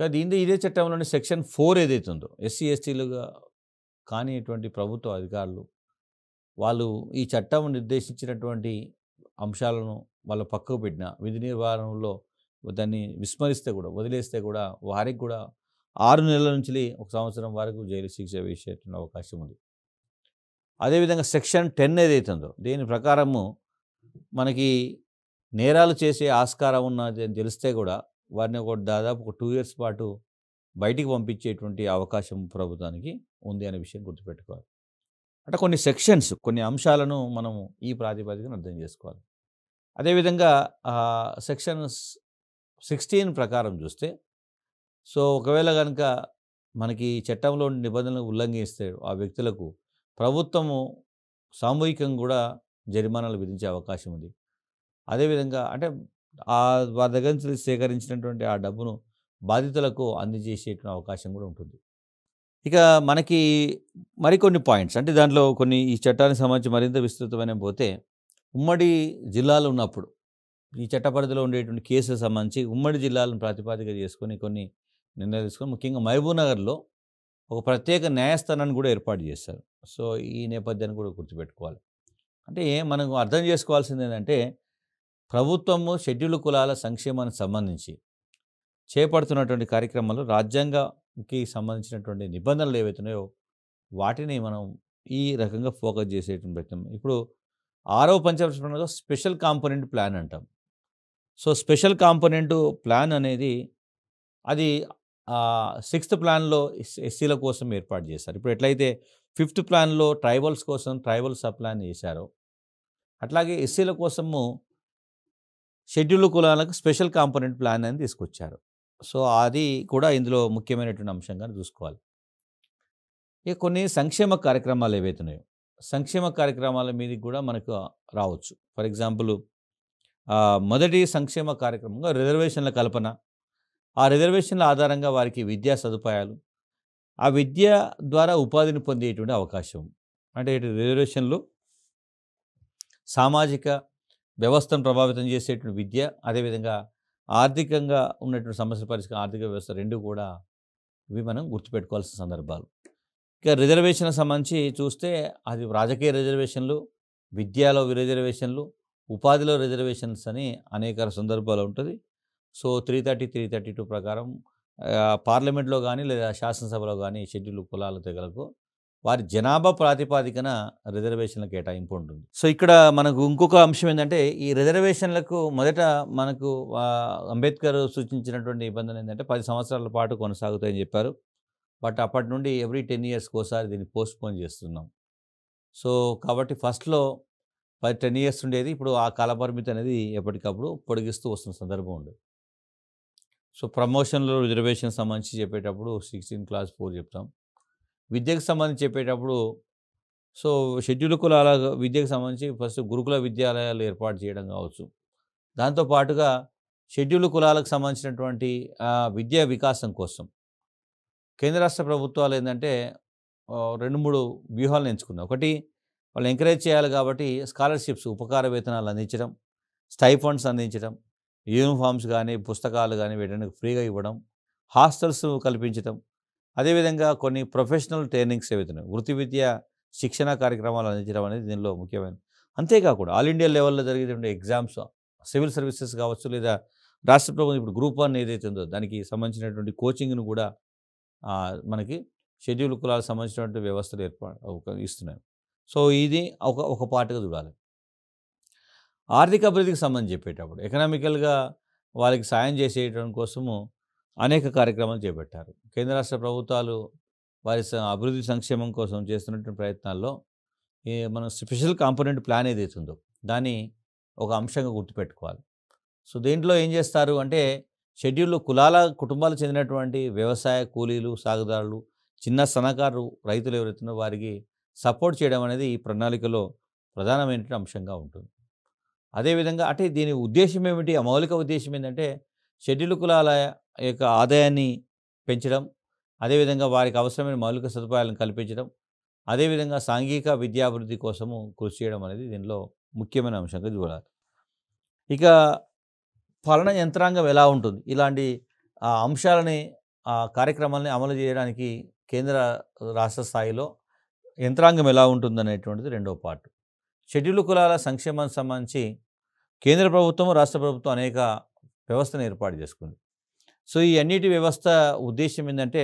కానీ ఇందు ఇదే చట్టంలోని సెక్షన్ ఫోర్ ఏదైతే ఉందో ఎస్సీ ఎస్టీలుగా కానిటువంటి ప్రభుత్వ అధికారులు వాళ్ళు ఈ చట్టం నిర్దేశించినటువంటి అంశాలను వాళ్ళ పక్కకు పెట్టిన విధి నిర్వహణలో దాన్ని విస్మరిస్తే కూడా వదిలేస్తే కూడా వారికి కూడా ఆరు నెలల నుంచి ఒక సంవత్సరం వరకు జైలు శిక్ష వేసేటువంటి అవకాశం ఉంది అదేవిధంగా సెక్షన్ టెన్ ఏదైతే ఉందో దీని ప్రకారము మనకి నేరాలు చేసే ఆస్కారం ఉన్నది అని తెలిస్తే కూడా వారిని ఒక దాదాపు ఒక టూ ఇయర్స్ పాటు బయటికి పంపించేటువంటి అవకాశం ప్రభుత్వానికి ఉంది అనే విషయం గుర్తుపెట్టుకోవాలి అంటే కొన్ని సెక్షన్స్ కొన్ని అంశాలను మనము ఈ ప్రాతిపదికను అర్థం చేసుకోవాలి అదేవిధంగా సెక్షన్స్ సిక్స్టీన్ ప్రకారం చూస్తే సో ఒకవేళ కనుక మనకి చట్టంలో నిబంధనలు ఉల్లంఘిస్తే ఆ వ్యక్తులకు ప్రభుత్వము సామూహికంగా కూడా జరిమానాలు విధించే అవకాశం ఉంది అదేవిధంగా అంటే ఆ వారి దగ్గర నుంచి సేకరించినటువంటి ఆ డబ్బును బాధితులకు అందజేసే అవకాశం కూడా ఉంటుంది ఇక మనకి మరికొన్ని పాయింట్స్ అంటే దాంట్లో కొన్ని ఈ చట్టానికి సంబంధించి మరింత విస్తృతమైన పోతే ఉమ్మడి జిల్లాలు ఉన్నప్పుడు ఈ చట్టపరిధిలో ఉండేటువంటి కేసులకు సంబంధించి ఉమ్మడి జిల్లాలను ప్రాతిపాదిక చేసుకొని కొన్ని నిర్ణయాలు తీసుకొని ముఖ్యంగా మహబూబ్నగర్లో ఒక ప్రత్యేక న్యాయస్థానాన్ని కూడా ఏర్పాటు చేశారు సో ఈ నేపథ్యాన్ని కూడా గుర్తుపెట్టుకోవాలి అంటే మనం అర్థం చేసుకోవాల్సింది ఏంటంటే ప్రభుత్వము షెడ్యూల్ కులాల సంక్షేమానికి సంబంధించి చేపడుతున్నటువంటి కార్యక్రమాలు రాజ్యాంగంకి సంబంధించినటువంటి నిబంధనలు ఏవైతున్నాయో వాటిని మనం ఈ రకంగా ఫోకస్ చేసేటువంటి ప్రయత్నం ఇప్పుడు ఆరో పంచవర్ష స్పెషల్ కాంపోనెంట్ ప్లాన్ అంటాం సో స్పెషల్ కాంపోనెంట్ ప్లాన్ అనేది అది సిక్స్త్ ప్లాన్లో ఎస్సీల కోసం ఏర్పాటు చేశారు ఇప్పుడు ఎట్లయితే ఫిఫ్త్ ప్లాన్లో ట్రైబల్స్ కోసం ట్రైబల్ సబ్ ప్లాన్ చేశారు అట్లాగే ఎస్సీల కోసము షెడ్యూల్ కులాలకు స్పెషల్ కాంపోనెంట్ ప్లాన్ అని తీసుకొచ్చారు సో అది కూడా ఇందులో ముఖ్యమైనటువంటి అంశంగా చూసుకోవాలి ఇక కొన్ని సంక్షేమ కార్యక్రమాలు ఏవైతున్నాయో సంక్షేమ కార్యక్రమాల మీద కూడా మనకు రావచ్చు ఫర్ ఎగ్జాంపుల్ మొదటి సంక్షేమ కార్యక్రమంగా రిజర్వేషన్ల కల్పన ఆ రిజర్వేషన్ల ఆధారంగా వారికి విద్యా సదుపాయాలు ఆ విద్య ద్వారా ఉపాధిని పొందేటువంటి అవకాశం అంటే ఇటు రిజర్వేషన్లు సామాజిక వ్యవస్థను ప్రభావితం చేసేటువంటి విద్య అదేవిధంగా ఆర్థికంగా ఉన్నటువంటి సమస్యల పరిష్కారం ఆర్థిక వ్యవస్థ రెండు కూడా ఇవి మనం గుర్తుపెట్టుకోవాల్సిన సందర్భాలు ఇక రిజర్వేషన్ సంబంధించి చూస్తే అది రాజకీయ రిజర్వేషన్లు విద్యాలో రిజర్వేషన్లు ఉపాధిలో రిజర్వేషన్స్ అని అనేక సందర్భాలు ఉంటుంది so three thirty three thirty two ప్రకారం పార్లమెంట్లో కానీ లేదా శాసనసభలో కానీ షెడ్యూల్ కులాల తెగలకు వారి జనాభా ప్రాతిపాదికన రిజర్వేషన్ల కేటాయింపు ఉంటుంది సో ఇక్కడ మనకు ఇంకొక అంశం ఏంటంటే ఈ రిజర్వేషన్లకు మొదట మనకు అంబేద్కర్ సూచించినటువంటి ఇబ్బందులు ఏంటంటే పది సంవత్సరాల పాటు కొనసాగుతాయని చెప్పారు బట్ అప్పటి నుండి ఎవ్రీ టెన్ ఇయర్స్కి ఒకసారి దీన్ని పోస్ట్పోన్ చేస్తున్నాం సో కాబట్టి ఫస్ట్లో పది టెన్ ఇయర్స్ ఉండేది ఇప్పుడు ఆ కాలపరిమితి అనేది ఎప్పటికప్పుడు పొడిగిస్తూ వస్తున్న సందర్భం ఉంది సో ప్రమోషన్లో రిజర్వేషన్ సంబంధించి చెప్పేటప్పుడు సిక్స్టీన్ క్లాస్ ఫోర్ చెప్తాం విద్యకు సంబంధించి చెప్పేటప్పుడు సో షెడ్యూల్ కులాల విద్యకు సంబంధించి ఫస్ట్ గురుకుల విద్యాలయాలు ఏర్పాటు చేయడం కావచ్చు దాంతోపాటుగా షెడ్యూల్ కులాలకు సంబంధించినటువంటి విద్యా వికాసం కోసం కేంద్ర రాష్ట్ర ప్రభుత్వాలు ఏంటంటే రెండు మూడు వ్యూహాలను ఎంచుకున్నాయి ఒకటి వాళ్ళు ఎంకరేజ్ చేయాలి కాబట్టి స్కాలర్షిప్స్ ఉపకార వేతనాలు అందించడం స్టైఫండ్స్ అందించడం యూనిఫామ్స్ కానీ పుస్తకాలు కానీ వేయడానికి ఫ్రీగా ఇవ్వడం హాస్టల్స్ కల్పించడం అదేవిధంగా కొన్ని ప్రొఫెషనల్ ట్రైనింగ్స్ ఏవైతున్నాయి వృత్తి విద్య శిక్షణ కార్యక్రమాలు అందించడం అనేది దీనిలో ముఖ్యమైన అంతేకాకుండా ఆల్ ఇండియా లెవెల్లో జరిగేటువంటి ఎగ్జామ్స్ సివిల్ సర్వీసెస్ కావచ్చు లేదా రాష్ట్ర ప్రభుత్వం ఇప్పుడు గ్రూప్ వన్ ఏదైతే ఉందో దానికి సంబంధించినటువంటి కోచింగ్ను కూడా మనకి షెడ్యూల్ కులాలకు సంబంధించినటువంటి వ్యవస్థలు ఏర్పాటు ఇస్తున్నాయి సో ఇది ఒక ఒక పార్ట్గా చూడాలి ఆర్థిక అభివృద్ధికి సంబంధించి చెప్పేటప్పుడు ఎకనామికల్గా వాళ్ళకి సాయం చేసేయడం కోసము అనేక కార్యక్రమాలు చేపట్టారు కేంద్ర రాష్ట్ర ప్రభుత్వాలు వారి అభివృద్ధి సంక్షేమం కోసం చేస్తున్నటువంటి ప్రయత్నాల్లో మనం స్పెషల్ కాంపోనెంట్ ప్లాన్ ఏదైతుందో దాన్ని ఒక అంశంగా గుర్తుపెట్టుకోవాలి సో దీంట్లో ఏం చేస్తారు అంటే షెడ్యూల్లో కులాల కుటుంబాలకు చెందినటువంటి వ్యవసాయ కూలీలు సాగుదారులు చిన్న సన్నకారు రైతులు ఎవరైతున్నారో వారికి సపోర్ట్ చేయడం అనేది ఈ ప్రణాళికలో ప్రధానమైన అంశంగా ఉంటుంది అదేవిధంగా అంటే దీని ఉద్దేశం ఏమిటి మౌలిక ఉద్దేశం ఏంటంటే షెడ్యూల్ కులాల యొక్క ఆదాయాన్ని పెంచడం అదేవిధంగా వారికి అవసరమైన మౌలిక సదుపాయాలను కల్పించడం అదేవిధంగా సాంఘిక విద్యాభివృద్ధి కోసము కృషి చేయడం అనేది దీనిలో ముఖ్యమైన అంశంగా చూడాలి ఇక పాలన యంత్రాంగం ఎలా ఉంటుంది ఇలాంటి అంశాలని ఆ కార్యక్రమాలని అమలు చేయడానికి కేంద్ర రాష్ట్ర స్థాయిలో యంత్రాంగం ఎలా ఉంటుందనేటువంటిది రెండో పార్ట్ షెడ్యూల్ కులాల సంక్షేమానికి సంబంధించి కేంద్ర ప్రభుత్వం రాష్ట్ర ప్రభుత్వం అనేక వ్యవస్థను ఏర్పాటు చేసుకుంది సో ఈ అన్నిటి వ్యవస్థ ఉద్దేశం ఏంటంటే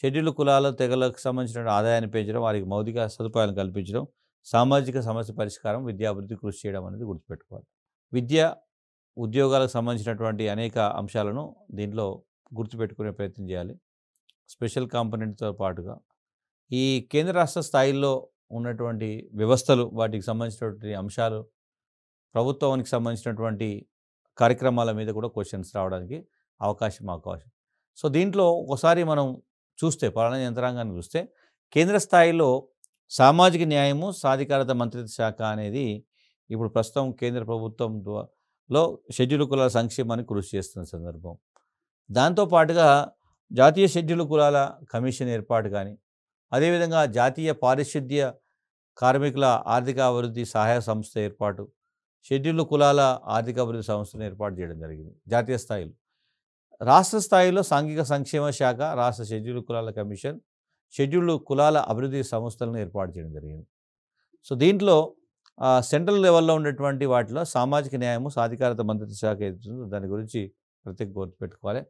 షెడ్యూల్ కులాల తెగలకు సంబంధించిన ఆదాయాన్ని పెంచడం వారికి మౌలిక సదుపాయాలను కల్పించడం సామాజిక సమస్య పరిష్కారం విద్యాభివృద్ధి కృషి చేయడం అనేది గుర్తుపెట్టుకోవాలి విద్య ఉద్యోగాలకు సంబంధించినటువంటి అనేక అంశాలను దీంట్లో గుర్తుపెట్టుకునే ప్రయత్నం చేయాలి స్పెషల్ కాంపనెంట్తో పాటుగా ఈ కేంద్ర రాష్ట్ర స్థాయిల్లో ఉన్నటువంటి వ్యవస్థలు వాటికి సంబంధించినటువంటి అంశాలు ప్రభుత్వానికి సంబంధించినటువంటి కార్యక్రమాల మీద కూడా క్వశ్చన్స్ రావడానికి అవకాశం అవకాశం సో దీంట్లో ఒకసారి మనం చూస్తే పాలనా యంత్రాంగాన్ని చూస్తే కేంద్ర స్థాయిలో సామాజిక న్యాయము సాధికారత మంత్రిత్వ శాఖ అనేది ఇప్పుడు ప్రస్తుతం కేంద్ర ప్రభుత్వం లో షెడ్యూల్ కులాల సంక్షేమానికి కృషి చేస్తున్న సందర్భం దాంతోపాటుగా జాతీయ షెడ్యూల్ కులాల కమిషన్ ఏర్పాటు కానీ అదేవిధంగా జాతీయ పారిశుద్ధ్య కార్మికుల ఆర్థిక అభివృద్ధి సహాయ సంస్థ ఏర్పాటు షెడ్యూల్ కులాల ఆర్థిక అభివృద్ధి సంస్థను ఏర్పాటు చేయడం జరిగింది జాతీయ స్థాయిలో రాష్ట్ర స్థాయిలో సాంఘిక సంక్షేమ శాఖ రాష్ట్ర షెడ్యూల్ కులాల కమిషన్ షెడ్యూల్డ్ కులాల అభివృద్ధి సంస్థలను ఏర్పాటు చేయడం జరిగింది సో దీంట్లో సెంట్రల్ లెవెల్లో ఉన్నటువంటి వాటిలో సామాజిక న్యాయము సాధికారత మంత్రిత్వ శాఖ ఏదైతుందో దాని గురించి ప్రత్యేక గుర్తుపెట్టుకోవాలి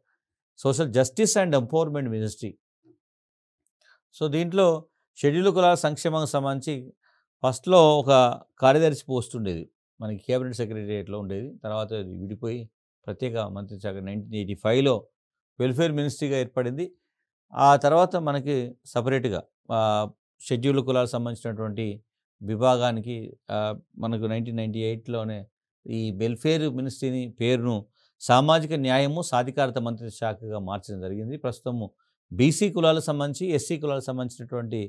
social justice and empowerment ministry so దీంట్లో షెడ్యూల్ కులాల సంక్షేమం సంబంధించి ఫస్ట్లో ఒక కార్యదర్శి పోస్ట్ ఉండేది మనకి కేబినెట్ సెక్రటరియట్లో ఉండేది తర్వాత అది విడిపోయి ప్రత్యేక మంత్రి శాఖ నైన్టీన్ ఎయిటీ ఫైవ్లో వెల్ఫేర్ మినిస్ట్రీగా ఏర్పడింది ఆ తర్వాత మనకి సపరేట్గా షెడ్యూల్ కులాలకు సంబంధించినటువంటి విభాగానికి మనకు నైన్టీన్ నైంటీ ఎయిట్లోనే ఈ వెల్ఫేర్ మినిస్ట్రీని పేరును సామాజిక న్యాయము సాధికారత మంత్రి శాఖగా మార్చడం జరిగింది ప్రస్తుతము బీసీ కులాలకు సంబంధించి ఎస్సీ కులాలకు సంబంధించినటువంటి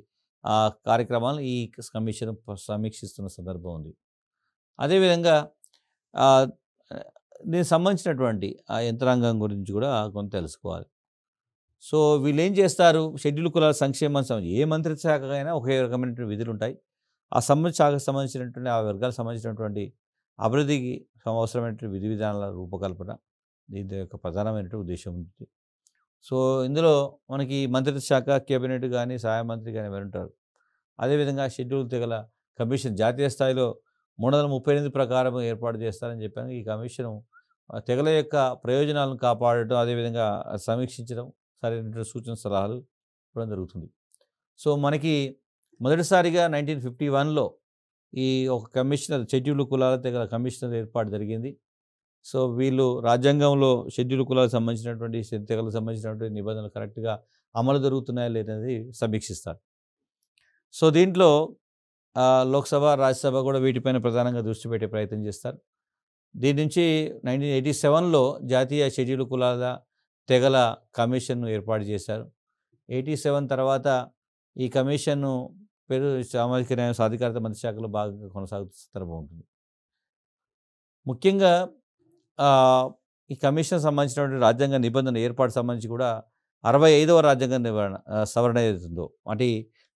కార్యక్రమాలు ఈ కమిషన్ సమీక్షిస్తున్న సందర్భం ఉంది అదేవిధంగా దీనికి సంబంధించినటువంటి ఆ యంత్రాంగం గురించి కూడా కొంత తెలుసుకోవాలి సో వీళ్ళు ఏం చేస్తారు షెడ్యూల్ కులాల సంక్షేమం సంబంధించి ఏ మంత్రిత్వ శాఖ అయినా ఒకే రకమైనటువంటి విధులు ఉంటాయి ఆ సంబంధ శాఖకు సంబంధించినటువంటి ఆ వర్గాలకు సంబంధించినటువంటి అభివృద్ధికి అవసరమైనటువంటి విధి విధానాల రూపకల్పన దీని యొక్క ప్రధానమైనటువంటి ఉద్దేశం ఉంటుంది సో ఇందులో మనకి మంత్రిత్వ శాఖ కేబినెట్ కానీ సహాయ మంత్రి కానీ ఉంటారు అదేవిధంగా షెడ్యూల్ తెగల కమిషన్ జాతీయ స్థాయిలో మూడు వందల ముప్పై ఎనిమిది ప్రకారం ఏర్పాటు చేస్తారని చెప్పాను ఈ కమిషన్ తెగల యొక్క ప్రయోజనాలను కాపాడటం అదేవిధంగా సమీక్షించడం సరైన సూచన సలహాలు ఇవ్వడం జరుగుతుంది సో మనకి మొదటిసారిగా నైన్టీన్ ఫిఫ్టీ వన్లో ఈ ఒక కమిషనర్ షెడ్యూల్ కులాల తెగల కమిషనర్ ఏర్పాటు జరిగింది సో వీళ్ళు రాజ్యాంగంలో షెడ్యూల్ కులాలకు సంబంధించినటువంటి తెగలకు సంబంధించినటువంటి నిబంధనలు కరెక్ట్గా అమలు జరుగుతున్నాయా లేదనేది సమీక్షిస్తారు సో దీంట్లో లోక్సభ రాజ్యసభ కూడా వీటిపైన ప్రధానంగా దృష్టి పెట్టే ప్రయత్నం చేస్తారు దీని నుంచి నైన్టీన్ ఎయిటీ సెవెన్లో జాతీయ షెడ్యూల్ కులాల తెగల కమిషన్ను ఏర్పాటు చేశారు ఎయిటీ సెవెన్ తర్వాత ఈ కమిషన్ను పేరు సామాజిక న్యాయ సాధికారత మంత్రి శాఖలో భాగంగా కొనసాగుతున్న సందర్భం ఉంటుంది ముఖ్యంగా ఈ కమిషన్ సంబంధించినటువంటి రాజ్యాంగ నిబంధన ఏర్పాటు సంబంధించి కూడా అరవై ఐదవ రాజ్యాంగ నివారణ సవరణ ఏదైతుందో అంటే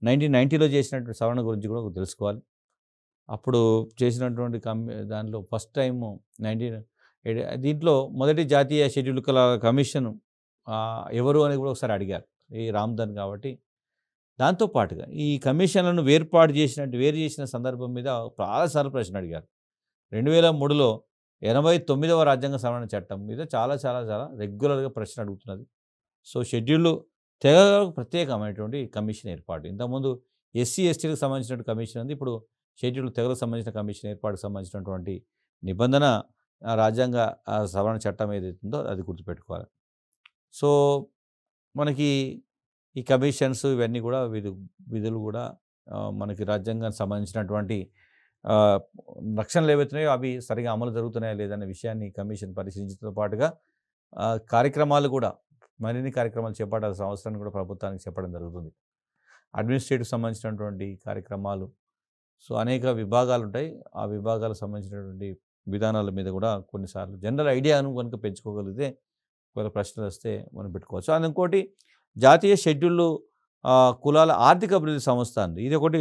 నైన్టీన్ నైన్టీలో చేసినటువంటి సవరణ గురించి కూడా తెలుసుకోవాలి అప్పుడు చేసినటువంటి కమి దానిలో ఫస్ట్ టైం నైన్టీన్ దీంట్లో మొదటి జాతీయ షెడ్యూల్ కల కమిషన్ ఎవరు అని కూడా ఒకసారి అడిగారు ఈ రామ్ధన్ కాబట్టి దాంతో పాటుగా ఈ కమిషన్లను వేర్పాటు చేసినట్టు వేరు చేసిన సందర్భం మీద చాలాసార్లు ప్రశ్న అడిగారు రెండు వేల మూడులో ఎనభై తొమ్మిదవ రాజ్యాంగ సవరణ చట్టం మీద చాలా చాలా చాలా రెగ్యులర్గా ప్రశ్న అడుగుతున్నది సో షెడ్యూల్ తెగలకు ప్రత్యేకమైనటువంటి కమిషన్ ఏర్పాటు ఇంతకుముందు ఎస్సీ ఎస్టీలకు సంబంధించినటువంటి కమిషన్ ఉంది ఇప్పుడు షెడ్యూల్ తెగలకు సంబంధించిన కమిషన్ ఏర్పాటుకు సంబంధించినటువంటి నిబంధన రాజ్యాంగ సవరణ చట్టం ఏదైతుందో అది గుర్తుపెట్టుకోవాలి సో మనకి ఈ కమిషన్స్ ఇవన్నీ కూడా విధు విధులు కూడా మనకి రాజ్యాంగానికి సంబంధించినటువంటి రక్షణలు ఏవైతున్నాయో అవి సరిగా అమలు జరుగుతున్నాయా లేదనే విషయాన్ని కమిషన్ పరిశీలించడంతో పాటుగా కార్యక్రమాలు కూడా మరిన్ని కార్యక్రమాలు చేపట్టాల్సిన అవసరాన్ని కూడా ప్రభుత్వానికి చెప్పడం జరుగుతుంది అడ్మినిస్ట్రేటివ్ సంబంధించినటువంటి కార్యక్రమాలు సో అనేక విభాగాలు ఉంటాయి ఆ విభాగాలకు సంబంధించినటువంటి విధానాల మీద కూడా కొన్నిసార్లు జనరల్ ఐడియాను కనుక పెంచుకోగలిగితే ఒకవేళ ప్రశ్నలు వస్తే మనం పెట్టుకోవచ్చు అది ఇంకోటి జాతీయ షెడ్యూల్ కులాల ఆర్థిక అభివృద్ధి సంస్థ అంది ఇది ఒకటి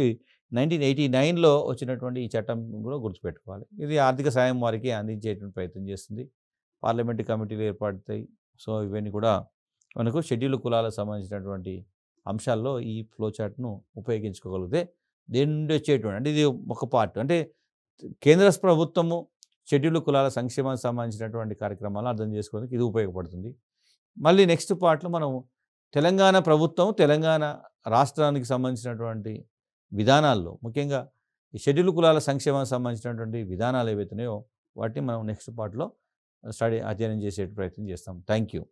నైన్టీన్ ఎయిటీ నైన్లో వచ్చినటువంటి ఈ చట్టం కూడా గుర్తుపెట్టుకోవాలి ఇది ఆర్థిక సాయం వారికి అందించేటువంటి ప్రయత్నం చేస్తుంది పార్లమెంటు కమిటీలు ఏర్పడతాయి సో ఇవన్నీ కూడా మనకు షెడ్యూల్ కులాలకు సంబంధించినటువంటి అంశాల్లో ఈ ఫ్లో చార్ట్ను ఉపయోగించుకోగలిగితే దీని నుండి వచ్చేటువంటి అంటే ఇది ఒక పార్ట్ అంటే కేంద్ర ప్రభుత్వము షెడ్యూల్ కులాల సంక్షేమానికి సంబంధించినటువంటి కార్యక్రమాలను అర్థం చేసుకోవడానికి ఇది ఉపయోగపడుతుంది మళ్ళీ నెక్స్ట్ పార్ట్లో మనం తెలంగాణ ప్రభుత్వం తెలంగాణ రాష్ట్రానికి సంబంధించినటువంటి విధానాల్లో ముఖ్యంగా ఈ షెడ్యూల్ కులాల సంక్షేమానికి సంబంధించినటువంటి విధానాలు ఏవైతున్నాయో వాటిని మనం నెక్స్ట్ పార్ట్లో స్టడీ అధ్యయనం చేసే ప్రయత్నం చేస్తాం థ్యాంక్ యూ